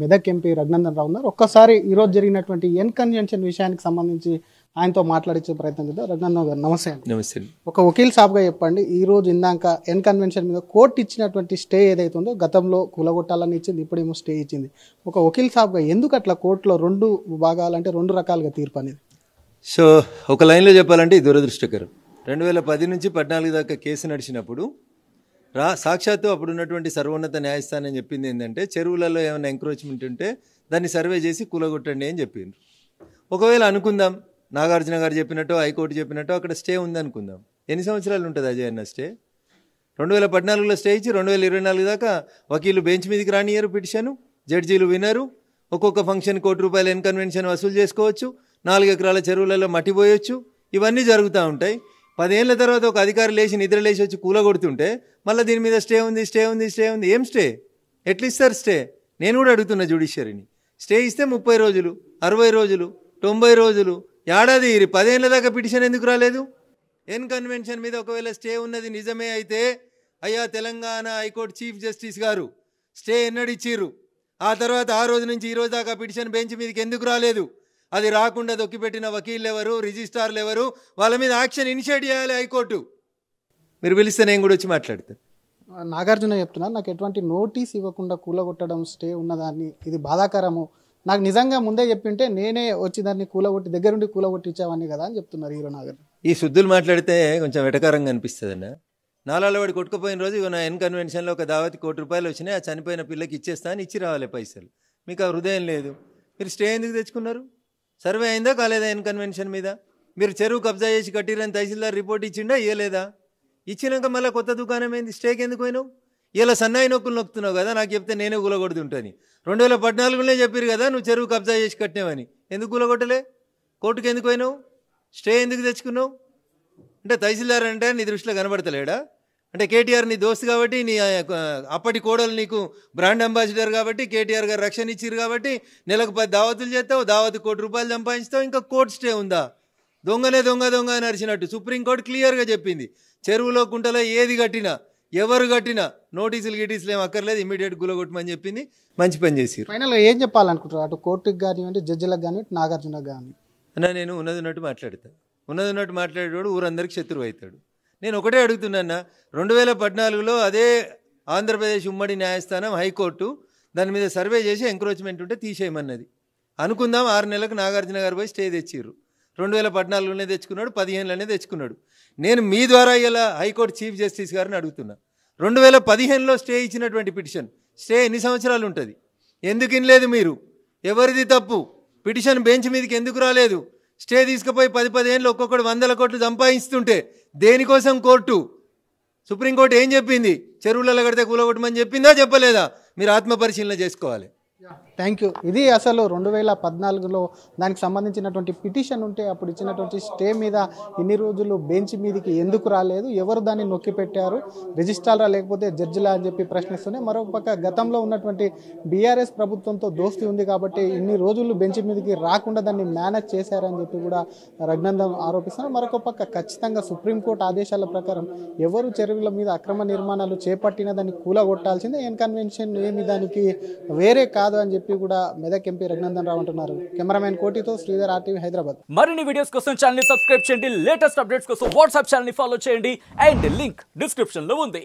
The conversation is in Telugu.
మెదక్ ఎంపీ రఘునందన్ రావు ఉన్నారు ఒక్కసారి ఈరోజు జరిగినటువంటి ఎన్ కన్వెన్షన్ విషయానికి సంబంధించి ఆయనతో మాట్లాడించే ప్రయత్నం చేద్దాం రఘునందన్ గారు నమస్తే నమస్తే ఒక వకీల్ సాబ్గా చెప్పండి ఈ రోజు ఇందాక ఎన్ కన్వెన్షన్ మీద కోర్టు ఇచ్చినటువంటి స్టే ఏదైతే ఉందో గతంలో కూలగొట్టాలని ఇచ్చింది ఇప్పుడేమో స్టే ఇచ్చింది ఒక వకీల్ సాబ్గా ఎందుకు అట్లా కోర్టులో రెండు భాగాలు అంటే రెండు రకాలుగా తీర్పు అనేది సో ఒక లైన్లో చెప్పాలంటే దురదృష్టకరం రెండు వేల పది నుంచి పద్నాలుగు దాకా కేసు నడిచినప్పుడు రా సాక్షాత్తు అప్పుడు ఉన్నటువంటి సర్వోన్నత న్యాయస్థానం చెప్పింది ఏంటంటే చెరువులలో ఏమైనా ఎంక్రోచ్మెంట్ ఉంటే దాన్ని సర్వే చేసి కూలగొట్టండి అని చెప్పిండ్రు ఒకవేళ అనుకుందాం నాగార్జున గారు చెప్పినట్టు హైకోర్టు చెప్పినట్టు అక్కడ స్టే ఉంది అనుకుందాం ఎన్ని సంవత్సరాలు ఉంటుంది అజయ్ అన్న స్టే రెండు వేల పద్నాలుగులో స్టే ఇచ్చి రెండు వేల ఇరవై నాలుగు దాకా వకీలు బెంచ్ మీదకి రానియరు పిటిషను జడ్జీలు వినరు ఒక్కొక్క ఫంక్షన్ కోటి రూపాయల ఇన్కన్వెన్షన్ వసూలు చేసుకోవచ్చు నాలుగు ఎకరాల చెరువులలో మట్టిపోయొచ్చు ఇవన్నీ జరుగుతూ ఉంటాయి పదేళ్ల తర్వాత ఒక అధికారి లేచి నిద్ర లేచి వచ్చి కూలగొడుతుంటే మళ్ళీ దీని మీద స్టే ఉంది స్టే ఉంది స్టే ఉంది ఏం స్టే ఇస్తారు స్టే నేను కూడా అడుగుతున్నా జ్యుడిషియరీని స్టే ఇస్తే ముప్పై రోజులు అరవై రోజులు తొంభై రోజులు ఏడాది ఇరి పదేళ్ల దాకా పిటిషన్ ఎందుకు రాలేదు ఎన్ కన్వెన్షన్ మీద ఒకవేళ స్టే ఉన్నది నిజమే అయితే అయ్యా Telangana high court chief justice garu stay ఎన్నడిచ్చిర్రు ఆ తర్వాత ఆ రోజు నుంచి ఈ రోజు దాకా పిటిషన్ బెంచ్ మీదకి ఎందుకు రాలేదు అది రాకుండా దొక్కిపెట్టిన వకీళ్ళు ఎవరు రిజిస్ట్రార్లు ఎవరు వాళ్ళ మీద యాక్షన్ ఇనిషియేట్ చేయాలి హైకోర్టు మీరు పిలిస్తే నేను కూడా వచ్చి మాట్లాడతాను నాగార్జున చెప్తున్నా నాకు ఎటువంటి నోటీస్ ఇవ్వకుండా కూలగొట్టడం స్టే ఉన్నదాన్ని ఇది బాధాకరము నాకు నిజంగా ముందే చెప్పింటే నేనే వచ్చి దాన్ని కూలగొట్టి దగ్గరుండి కూలగొట్టించావని కదా అని చెప్తున్నారు హీరో నాగర్ ఈ శుద్ధులు మాట్లాడితే కొంచెం వెటకారంగా అనిపిస్తుంది నాలాల వాడి కొట్టుకుపోయిన రోజు నా ఇన్కన్వెన్షన్లో ఒక దావతి కోటి రూపాయలు వచ్చినాయి ఆ చనిపోయిన పిల్లకి ఇచ్చేస్తా అని ఇచ్చి రావాలి పైసలు మీకు ఆ హృదయం లేదు మీరు స్టే ఎందుకు తెచ్చుకున్నారు సర్వే అయిందా కాలేదా ఎన్ కన్వెన్షన్ మీద మీరు చెరువు కబ్జా చేసి కట్టిరని తహసీల్దార్ రిపోర్ట్ ఇచ్చిండా ఇవ్వలేదా ఇచ్చినాక మళ్ళీ కొత్త దుకాణం ఏంది స్టేక్ ఎందుకు పోయినావు ఇలా సన్నాయి నొక్కులు నొక్కుతున్నావు కదా నాకు చెప్తే నేనే ఉంటాను రెండు వేల పద్నాలుగులోనే చెప్పారు కదా నువ్వు చెరువు కబ్జా చేసి కట్టినావని ఎందుకు కూలగొట్టలే కోర్టుకు ఎందుకు పోయినావు స్టే ఎందుకు తెచ్చుకున్నావు అంటే తహసీల్దార్ అంటే నీ దృష్టిలో కనబడతలేడా అంటే కేటీఆర్ నీ దోస్తు కాబట్టి నీ అప్పటి కోడలు నీకు బ్రాండ్ అంబాసిడర్ కాబట్టి కేటీఆర్ గారు రక్షణ ఇచ్చారు కాబట్టి నెలకు పది దావతులు చేస్తావు దావత్ కోటి రూపాయలు సంపాదిస్తావు ఇంకా కోర్టు స్టే ఉందా దొంగనే దొంగ దొంగ అని అరిచినట్టు సుప్రీంకోర్టు క్లియర్గా చెప్పింది చెరువులో కుంటలో ఏది కట్టినా ఎవరు కట్టినా నోటీసులు గిటీసులు ఏం అక్కర్లేదు ఇమీడియట్ గులగొట్టమని చెప్పింది మంచి పని చేసి ఫైనల్గా ఏం చెప్పాలనుకుంటారు అటు కోర్టుకి అంటే జడ్జిలకు కానీ నాగార్జునకు కానీ అన్న నేను ఉన్నది ఉన్నట్టు మాట్లాడతాను ఉన్నది ఉన్నట్టు మాట్లాడేవాడు ఊరందరికి శత్రువు అవుతాడు నేను ఒకటే అడుగుతున్నాను రెండు వేల పద్నాలుగులో అదే ఆంధ్రప్రదేశ్ ఉమ్మడి న్యాయస్థానం హైకోర్టు దాని మీద సర్వే చేసి ఎంక్రోచ్మెంట్ ఉంటే తీసేయమన్నది అనుకుందాం ఆరు నెలలకు నాగార్జున గారు పోయి స్టే తెచ్చిర్రు రెండు వేల పద్నాలుగులోనే తెచ్చుకున్నాడు పదిహేనులోనే తెచ్చుకున్నాడు నేను మీ ద్వారా ఇలా హైకోర్టు చీఫ్ జస్టిస్ గారిని అడుగుతున్నా రెండు వేల పదిహేనులో స్టే ఇచ్చినటువంటి పిటిషన్ స్టే ఎన్ని సంవత్సరాలు ఉంటుంది ఎందుకు ఇనలేదు మీరు ఎవరిది తప్పు పిటిషన్ బెంచ్ మీదకి ఎందుకు రాలేదు స్టే తీసుకుపోయి పది పదేళ్ళు ఒక్కొక్కటి వందల కోట్లు సంపాదిస్తుంటే దేనికోసం కోర్టు సుప్రీంకోర్టు ఏం చెప్పింది చెరువులలో కడితే కూలగొట్టమని చెప్పిందా చెప్పలేదా మీరు ఆత్మపరిశీలన చేసుకోవాలి థ్యాంక్ యూ ఇది అసలు రెండు వేల పద్నాలుగులో దానికి సంబంధించినటువంటి పిటిషన్ ఉంటే అప్పుడు ఇచ్చినటువంటి స్టే మీద ఇన్ని రోజులు బెంచ్ మీదకి ఎందుకు రాలేదు ఎవరు దాన్ని నొక్కి పెట్టారు రిజిస్ట్రాలరా లేకపోతే జడ్జిలా అని చెప్పి ప్రశ్నిస్తూనే మరొక గతంలో ఉన్నటువంటి బీఆర్ఎస్ ప్రభుత్వంతో దోస్తి ఉంది కాబట్టి ఇన్ని రోజులు బెంచ్ మీదకి రాకుండా దాన్ని మేనేజ్ చేశారని చెప్పి కూడా రఘునందన్ ఆరోపిస్తున్నారు మరొక పక్క ఖచ్చితంగా సుప్రీంకోర్టు ఆదేశాల ప్రకారం ఎవరు చెరువుల మీద అక్రమ నిర్మాణాలు చేపట్టినా దాన్ని కూలగొట్టాల్సిందే ఎన్ కన్వెన్షన్ ఏమి దానికి వేరే కాదు కాదు అని చెప్పి కూడా మెదక్ ఎంపీ రఘునందన్ రావు అంటున్నారు కెమెరామెన్ కోటితో శ్రీధర్ ఆర్టీవీ హైదరాబాద్ మరిన్ని వీడియోస్ కోసం ఛానల్ సబ్స్క్రైబ్ చేయండి లేటెస్ట్ అప్డేట్స్ కోసం వాట్సాప్ ఛానల్ ఫాలో చేయండి అండ్ లింక్ డిస్క్రిప్షన్ లో ఉంది